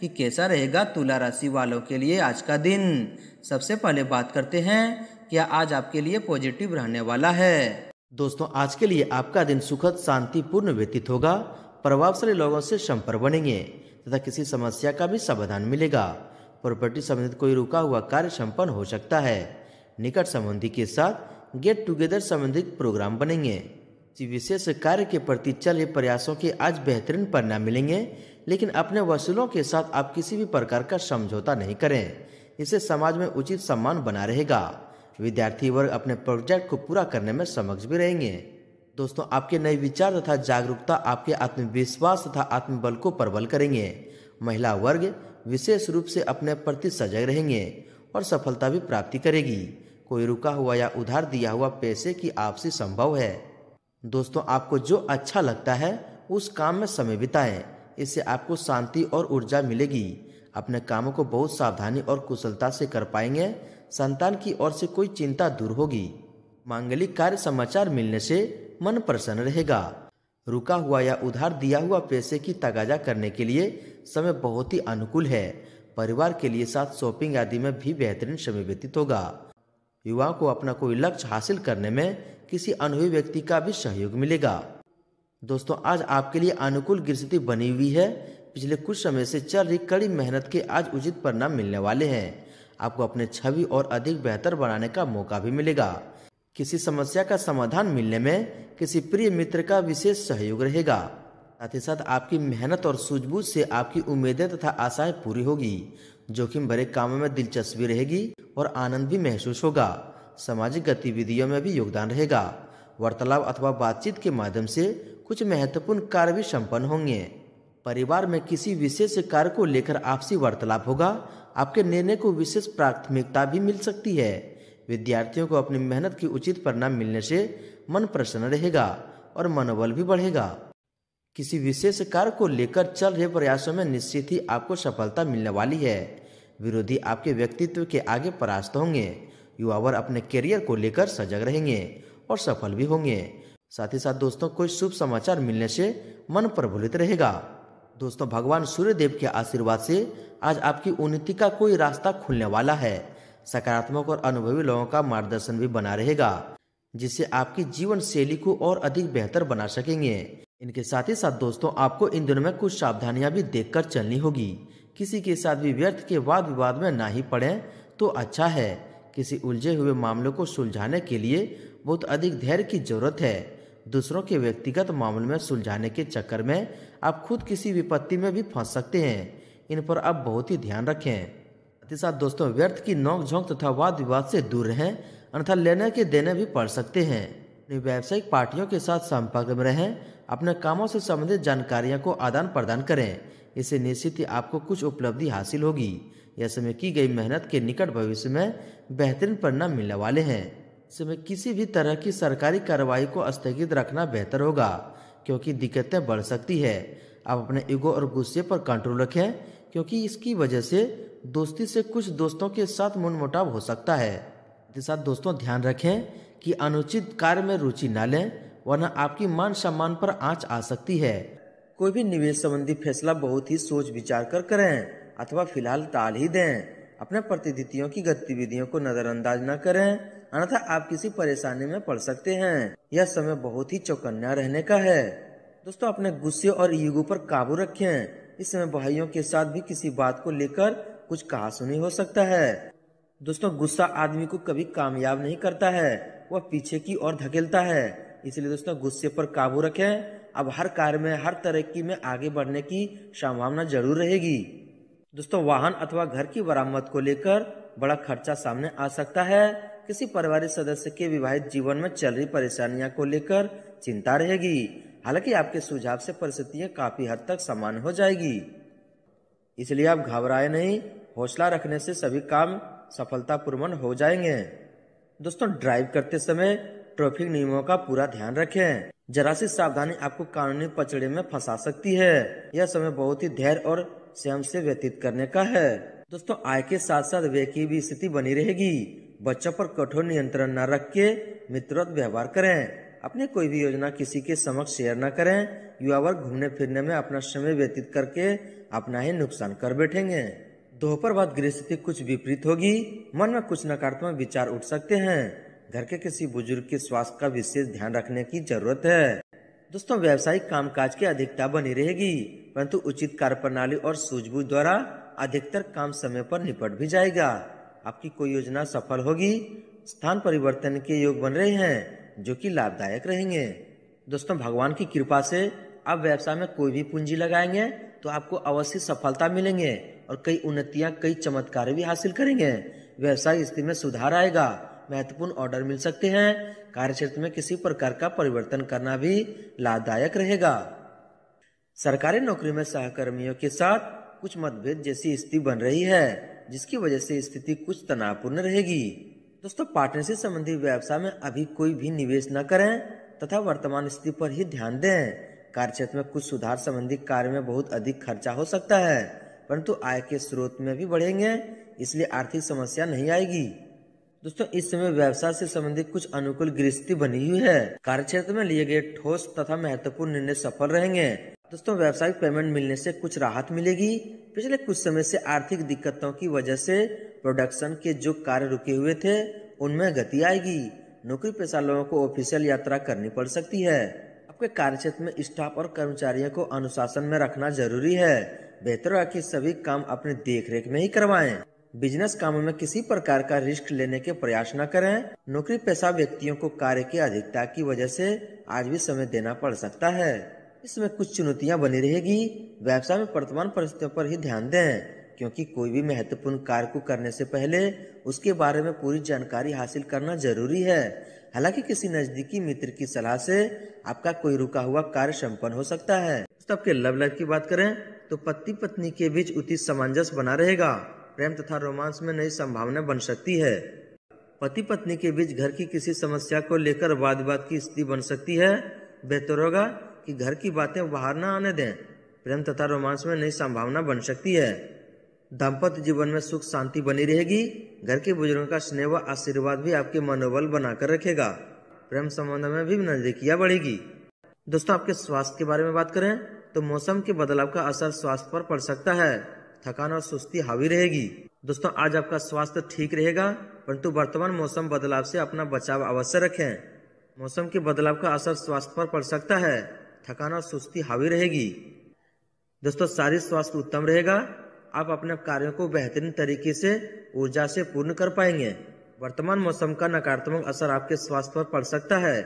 कि कैसा रहेगा तुला राशि वालों के लिए आज का दिन सबसे पहले बात करते हैं क्या आज आपके लिए पॉजिटिव रहने वाला है दोस्तों आज के लिए आपका दिन सुखद शांतिपूर्ण व्यतीत होगा प्रभावशाली लोगों से संपर्क बनेंगे तथा किसी समस्या का भी समाधान मिलेगा प्रॉपर्टी संबंधित कोई रुका हुआ कार्य संपन्न हो सकता है निकट संबंधी के साथ गेट टुगेदर संबंधित प्रोग्राम बनेंगे विशेष कार्य के प्रति चल प्रयासों के आज बेहतरीन परिणाम मिलेंगे लेकिन अपने वसूलों के साथ आप किसी भी प्रकार का समझौता नहीं करें इससे समाज में उचित सम्मान बना रहेगा विद्यार्थी वर्ग अपने प्रोजेक्ट को पूरा करने में समक्ष भी रहेंगे दोस्तों आपके नए विचार तथा जागरूकता आपके आत्मविश्वास तथा आत्मबल को प्रबल करेंगे महिला वर्ग विशेष रूप से अपने प्रति सजग रहेंगे और सफलता भी प्राप्ति करेगी कोई रुका हुआ या उधार दिया हुआ पैसे की आपसी संभव है दोस्तों आपको जो अच्छा लगता है उस काम में समय बिताएं इससे आपको शांति और ऊर्जा मिलेगी अपने कामों को बहुत सावधानी और कुशलता से कर पाएंगे संतान की ओर से कोई चिंता दूर होगी मांगलिक कार्य समाचार मिलने से मन प्रसन्न रहेगा रुका हुआ या उधार दिया हुआ पैसे की तगाजा करने के लिए समय बहुत ही अनुकूल है परिवार के लिए साथ शॉपिंग आदि में भी बेहतरीन समय व्यतीत होगा युवाओं को अपना कोई लक्ष्य हासिल करने में किसी अनुभवी व्यक्ति का भी सहयोग मिलेगा दोस्तों आज आपके लिए अनुकूल स्थिति बनी हुई है पिछले कुछ समय से चल रही कड़ी मेहनत के आज उचित परिणाम मिलने वाले हैं आपको अपने छवि और अधिक बेहतर बनाने का मौका भी मिलेगा किसी समस्या का समाधान मिलने में किसी प्रिय मित्र का विशेष सहयोग रहेगा साथ ही साथ आपकी मेहनत और सूझबूझ से आपकी उम्मीदें तथा आशाएं पूरी होगी जोखिम भरे कामों में दिलचस्पी रहेगी और आनंद भी महसूस होगा सामाजिक गतिविधियों में भी योगदान रहेगा वार्तालाप अथवा बातचीत के माध्यम से कुछ महत्वपूर्ण कार्य भी संपन्न होंगे परिवार में किसी विशेष कार्य को लेकर आपसी वार्तालाप होगा आपके निर्णय को विशेष प्राथमिकता भी मिल सकती है विद्यार्थियों को अपनी मेहनत की उचित परिणाम मिलने से मन प्रसन्न रहेगा और मनोबल भी बढ़ेगा किसी विशेष कार्य को लेकर चल रहे प्रयासों में निश्चित ही आपको सफलता मिलने वाली है विरोधी आपके व्यक्तित्व के आगे परास्त होंगे युवावर अपने करियर को लेकर सजग रहेंगे और सफल भी होंगे साथ ही साथ दोस्तों कोई शुभ समाचार मिलने से मन प्रफुल्लित रहेगा दोस्तों भगवान सूर्य देव के आशीर्वाद से आज आपकी उन्नति का कोई रास्ता खुलने वाला है सकारात्मक और अनुभवी लोगों का मार्गदर्शन भी बना रहेगा जिससे आपकी जीवन शैली को और अधिक बेहतर बना सकेंगे इनके साथ ही साथ दोस्तों आपको इन दिनों में कुछ सावधानियां भी देखकर चलनी होगी किसी के साथ भी व्यर्थ के वाद विवाद में ना ही पड़े तो अच्छा है किसी उलझे हुए मामलों को सुलझाने के लिए बहुत अधिक धैर्य की जरूरत है दूसरों के व्यक्तिगत मामले में सुलझाने के चक्कर में आप खुद किसी विपत्ति में भी फंस सकते हैं इन पर आप बहुत ही ध्यान रखें साथ ही साथ दोस्तों व्यर्थ की नोक झोंक तथा वाद विवाद से दूर रहें अन्यथा लेने के देने भी पड़ सकते हैं अपनी व्यावसायिक पार्टियों के साथ संपर्क में रहें अपने कामों से संबंधित जानकारियों को आदान प्रदान करें इससे निश्चित ही आपको कुछ उपलब्धि हासिल होगी यह समय की गई मेहनत के निकट भविष्य में बेहतरीन परिणाम मिलने वाले हैं समय किसी भी तरह की सरकारी कार्रवाई को स्थगित रखना बेहतर होगा क्योंकि दिक्कतें बढ़ सकती है आप अपने ईगो और गुस्से पर कंट्रोल रखें क्योंकि इसकी वजह से दोस्ती से कुछ दोस्तों के साथ मुनमुटाव हो सकता है इसके साथ दोस्तों ध्यान रखें कि अनुचित कार्य में रुचि ना लें वरना आपकी मान सम्मान पर आंच आ सकती है कोई भी निवेश संबंधी फैसला बहुत ही सोच विचार कर करें अथवा फिलहाल ताल ही दें अपने प्रतिनिधियों की गतिविधियों को नज़रअंदाज न करें अन्यथा आप किसी परेशानी में पड़ सकते हैं यह समय बहुत ही चौकन्या रहने का है दोस्तों अपने गुस्से और युगो पर काबू रखें इस समय भाइयों के साथ भी किसी बात को लेकर कुछ कहा सुनी हो सकता है दोस्तों गुस्सा आदमी को कभी कामयाब नहीं करता है वह पीछे की ओर धकेलता है इसलिए दोस्तों गुस्से पर काबू रखें अब हर कार्य में हर तरक्की में आगे बढ़ने की संभावना जरूर रहेगी दोस्तों वाहन अथवा घर की बरामद को लेकर बड़ा खर्चा सामने आ सकता है किसी पारिवारिक सदस्य के विवाहित जीवन में चल रही परेशानियां को लेकर चिंता रहेगी हालांकि आपके सुझाव से परिस्थितियां काफी हद तक समान हो जाएगी इसलिए आप घबराए नहीं हौसला रखने से सभी काम सफलतापूर्वक हो जाएंगे दोस्तों ड्राइव करते समय ट्रैफिक नियमों का पूरा ध्यान रखें जरा सी सावधानी आपको कानूनी पचड़े में फंसा सकती है यह समय बहुत ही धैर्य और स्वयं से व्यतीत करने का है दोस्तों आय के साथ साथ व्यय की भी स्थिति बनी रहेगी बच्चों पर कठोर नियंत्रण न रख के मित्रवत व्यवहार करें अपनी कोई भी योजना किसी के समक्ष शेयर न करें युवा वर्ग घूमने फिरने में अपना समय व्यतीत करके अपना ही नुकसान कर बैठेंगे दोपहर बाद गृह स्थिति कुछ विपरीत होगी मन में कुछ नकारात्मक विचार उठ सकते हैं घर के किसी बुजुर्ग के स्वास्थ्य का विशेष ध्यान रखने की जरूरत है दोस्तों व्यावसायिक कामकाज की अधिकता बनी रहेगी परंतु उचित कार्य प्रणाली और सूझबूझ द्वारा अधिकतर काम समय पर निपट भी जाएगा आपकी कोई योजना सफल होगी स्थान परिवर्तन के योग बन रहे हैं जो कि लाभदायक रहेंगे दोस्तों भगवान की कृपा से आप व्यवसाय में कोई भी पूंजी लगाएंगे तो आपको अवश्य सफलता मिलेंगे और कई उन्नतियाँ कई चमत्कार भी हासिल करेंगे व्यवसाय स्थिति में सुधार आएगा महत्वपूर्ण ऑर्डर मिल सकते हैं कार्य क्षेत्र में किसी प्रकार का परिवर्तन करना भी लाभदायक रहेगा सरकारी नौकरी में सहकर्मियों के साथ कुछ मतभेद जैसी स्थिति बन रही है जिसकी वजह से स्थिति कुछ तनावपूर्ण रहेगी दोस्तों पार्टनरशिप संबंधी व्यवसाय में अभी कोई भी निवेश न करें तथा वर्तमान स्थिति पर ही ध्यान दें कार्य क्षेत्र में कुछ सुधार संबंधी कार्य में बहुत अधिक खर्चा हो सकता है परंतु आय के स्रोत में भी बढ़ेंगे इसलिए आर्थिक समस्या नहीं आएगी दोस्तों इस समय व्यवसाय से संबंधित कुछ अनुकूल गृहस्थी बनी हुई है कार्य क्षेत्र में लिए गए ठोस तथा महत्वपूर्ण निर्णय सफल रहेंगे दोस्तों व्यावसायिक पेमेंट मिलने से कुछ राहत मिलेगी पिछले कुछ समय से आर्थिक दिक्कतों की वजह से प्रोडक्शन के जो कार्य रुके हुए थे उनमें गति आएगी नौकरी पेशा लोगों को ऑफिशियल यात्रा करनी पड़ सकती है आपके कार्यक्षेत्र में स्टाफ और कर्मचारियों को अनुशासन में रखना जरूरी है बेहतर है कि सभी काम अपने देखरेख में ही करवाएं। बिजनेस कामों में किसी प्रकार का रिस्क लेने के प्रयास न करें नौकरी पेशा व्यक्तियों को कार्य की अधिकता की वजह से आज भी समय देना पड़ सकता है इसमें कुछ चुनौतियां बनी रहेगी व्यवसाय में वर्तमान परिस्थितियों पर ही ध्यान दें क्योंकि कोई भी महत्वपूर्ण कार्य को करने से पहले उसके बारे में पूरी जानकारी हासिल करना जरूरी है हालांकि किसी नजदीकी मित्र की सलाह से आपका कोई रुका हुआ कार्य संपन्न हो सकता है सबके तो आपके लव लाइफ की बात करें तो पति पत्नी के बीच उचित सामंजस्य बना रहेगा प्रेम तथा रोमांस में नई संभावना बन सकती है पति पत्नी के बीच घर की किसी समस्या को लेकर वाद विवाद की स्थिति बन सकती है बेहतर होगा कि घर की बातें बाहर ना आने दें प्रेम तथा रोमांस में नई संभावना बन सकती है दाम्पत्य जीवन में सुख शांति बनी रहेगी घर के बुजुर्गों का स्नेह व आशीर्वाद भी आपके मनोबल बनाकर रखेगा प्रेम संबंध में भी नजदीकियाँ बढ़ेगी दोस्तों आपके स्वास्थ्य के बारे में बात करें तो मौसम के बदलाव का असर स्वास्थ्य पर पड़ सकता है थकान और सुस्ती हावी रहेगी दोस्तों आज आपका स्वास्थ्य ठीक रहेगा परंतु वर्तमान मौसम बदलाव से अपना बचाव अवश्य रखें मौसम के बदलाव का असर स्वास्थ्य पर पड़ सकता है थकान और सुस्ती हावी रहेगी दोस्तों शारीरिक स्वास्थ्य उत्तम रहेगा आप अपने कार्यों को बेहतरीन तरीके से ऊर्जा से पूर्ण कर पाएंगे वर्तमान मौसम का नकारात्मक असर आपके स्वास्थ्य पर पड़ सकता है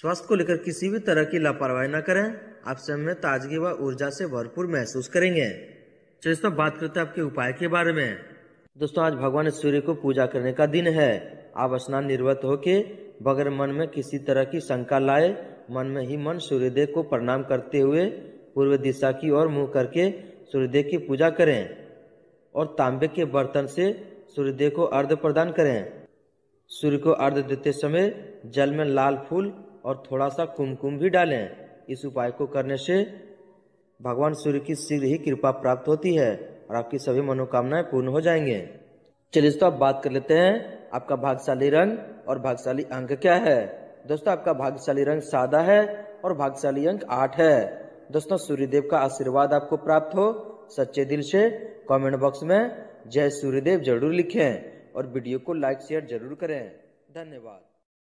स्वास्थ्य को लेकर किसी भी तरह की लापरवाही न करें आप स्वयं में ताजगी व ऊर्जा से भरपूर महसूस करेंगे चलिए दोस्तों बात करते हैं आपके उपाय के बारे में दोस्तों आज भगवान सूर्य को पूजा करने का दिन है आप स्नान निर्वत के बगैर मन में किसी तरह की शंका लाए मन में ही मन सूर्योदय को प्रणाम करते हुए पूर्व दिशा की ओर मुंह करके सूर्योदय की पूजा करें और तांबे के बर्तन से सूर्योदय को अर्ध प्रदान करें सूर्य को अर्घ देते समय जल में लाल फूल और थोड़ा सा कुमकुम भी डालें इस उपाय को करने से भगवान सूर्य की शीघ्र ही कृपा प्राप्त होती है और आपकी सभी मनोकामनाएं पूर्ण हो जाएंगे चलिए तो आप बात कर लेते हैं आपका भागशाली रंग और भागशाली अंक क्या है दोस्तों आपका भाग्यशाली रंग सादा है और भाग्यशाली अंक आठ है दोस्तों सूर्यदेव का आशीर्वाद आपको प्राप्त हो सच्चे दिल से कमेंट बॉक्स में जय सूर्यदेव जरूर लिखें और वीडियो को लाइक शेयर जरूर करें धन्यवाद